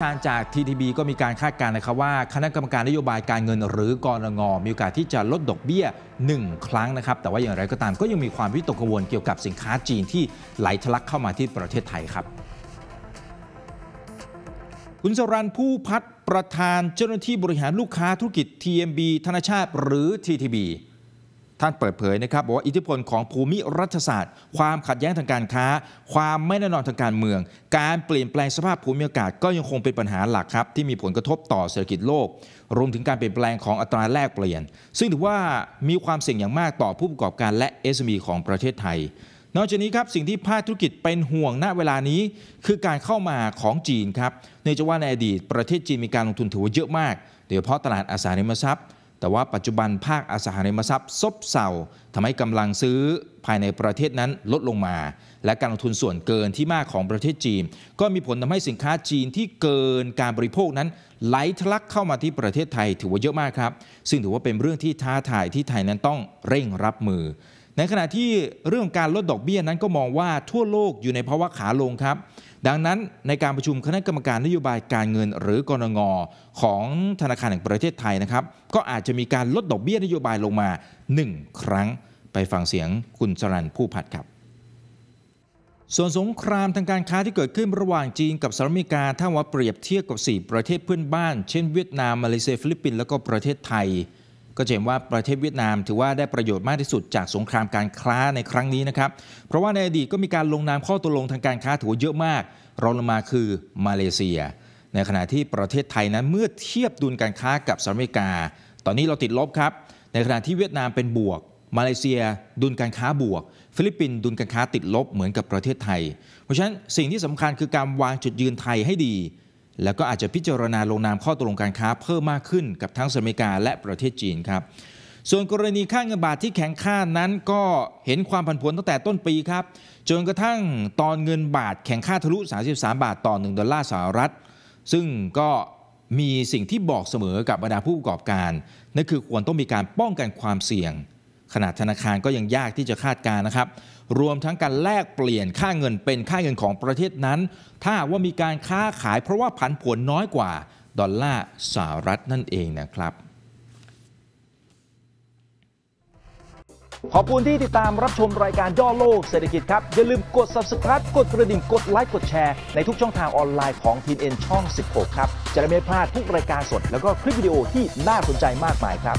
ทางจาก TTB ก็มีการคาดการณ์นะครับว่าคณะกรรมการนโยบายการเงินหรือกรงมีโอกาสที่จะลดดอกเบี้ย 1 ครั้งนะครับ แต่ว่าอย่างไรก็ตามก็ยังมีความวิตกกังวลเกี่ยวกับสินค้าจีนที่ไหลทะลักเข้ามาที่ประเทศไทยครับ คุณสรันผู้พัฒประธานเจ้าหน้าที่บริหารลูกค้าธุรกิจ TMB ธนชาติหรือ TTB ท่านเปิดเผยนะครับบอกว่าอิทธิพลของภูมิรัฐศาสตร์ ความขัดแย้งทางการค้า ความไม่แน่นอนทางการเมือง การเปลี่ยนแปลงสภาพภูมิอากาศก็ยังคงเป็นปัญหาหลักครับ ที่มีผลกระทบต่อเศรษฐกิจโลก รวมถึงการเปลี่ยนแปลงของอัตราแลกเปลี่ยน ซึ่งถือว่ามีความเสี่ยงอย่างมากต่อผู้ประกอบการและ SME ของประเทศไทย นอกจากนี้ครับสิ่งที่ภาคธุรกิจเป็นห่วงณเวลานี้คือการเข้ามาของจีนครับเนื่องจากว่าในอดีตประเทศจีนมีการลงทุนถือว่าเยอะมากโดยเฉพาะตลาดอสังหาริมทรัพย์แต่ว่าปัจจุบันภาคอสังหาริมทรัพย์ซบเซาทำให้กำลังซื้อภายในประเทศนั้นลดลงมา และการลงทุนส่วนเกินที่มากของประเทศจีนก็มีผลทำให้สินค้าจีนที่เกินการบริโภคนั้น ไหลทะลักเข้ามาที่ประเทศไทยถือว่าเยอะมากครับ ซึ่งถือว่าเป็นเรื่องที่ท้าทายที่ไทยนั้นต้องเร่งรับมือ ในขณะที่เรื่องการลดดอกเบี้ยนั้นก็มองว่าทั่วโลกอยู่ในภาวะขาลงครับดังนั้นในการประชุมคณะกรรมการนโยบายการเงิน หรือกรงอของธนาคารแห่งประเทศไทยนะครับก็อาจจะมีการลดดอกเบี้ยนโยบายลงมา 1 ครั้งไปฟังเสียงคุณสรันผู้ผัดครับ ส่วนสงครามทางการค้าที่เกิดขึ้นระหว่างจีนกับสหรัฐอเมริกา ถ้าว่าเปรียบเทียบกับ 4 ประเทศเพื่อนบ้านเช่นเวียดนามมาเลเซียฟิลิปปินส์และก็ประเทศไทยก็จะเห็นว่าประเทศเวียดนามถือว่าได้ประโยชน์มากที่สุดจากสงครามการค้าในครั้งนี้นะครับ เพราะว่าในอดีตก็มีการลงนามข้อตกลงทางการค้าถือว่าเยอะมาก รองลงมาคือมาเลเซีย ในขณะที่ประเทศไทยนั้นเมื่อเทียบดุลการค้ากับสหรัฐอเมริกา ตอนนี้เราติดลบครับ ในขณะที่เวียดนามเป็นบวก มาเลเซียดุลการค้าบวก ฟิลิปปินส์ดุลการค้าติดลบเหมือนกับประเทศไทย เพราะฉะนั้นสิ่งที่สำคัญคือการวางจุดยืนไทยให้ดีแล้วก็อาจจะพิจารณาลงนามข้อตกลงการค้าเพิ่มมากขึ้นกับทั้งสหรัฐอเมริกาและประเทศจีนครับส่วนกรณีค่าเงินบาทที่แข็งค่านั้นก็เห็นความผันผวนตั้งแต่ต้นปีครับจนกระทั่งตอนเงินบาทแข็งค่าทะลุ 33 บาทต่อ 1 ดอลลาร์สหรัฐ ซึ่งก็มีสิ่งที่บอกเสมอกับบรรดาผู้ประกอบการนั่นคือควรต้องมีการป้องกันความเสี่ยงขนาดธนาคารก็ยังยากที่จะคาดการนะครับ รวมทั้งการแลกเปลี่ยนค่าเงินเป็นค่าเงินของประเทศนั้น ถ้าว่ามีการค้าขายเพราะว่า ผันผวนน้อยกว่าดอลลาร์สหรัฐนั่นเองนะครับ ขอบคุณที่ติดตามรับชมรายการย่อโลกเศรษฐกิจครับ อย่าลืมกด subscribe กดกระดิ่งกดไลค์กดแชร์ในทุกช่องทางออนไลน์ของ t ีเอ็นช่อง16ครับจะได้ไม่พลาดทุกรายการสดแล้วก็คลิปวิดีโอที่น่าสนใจมากมายครับ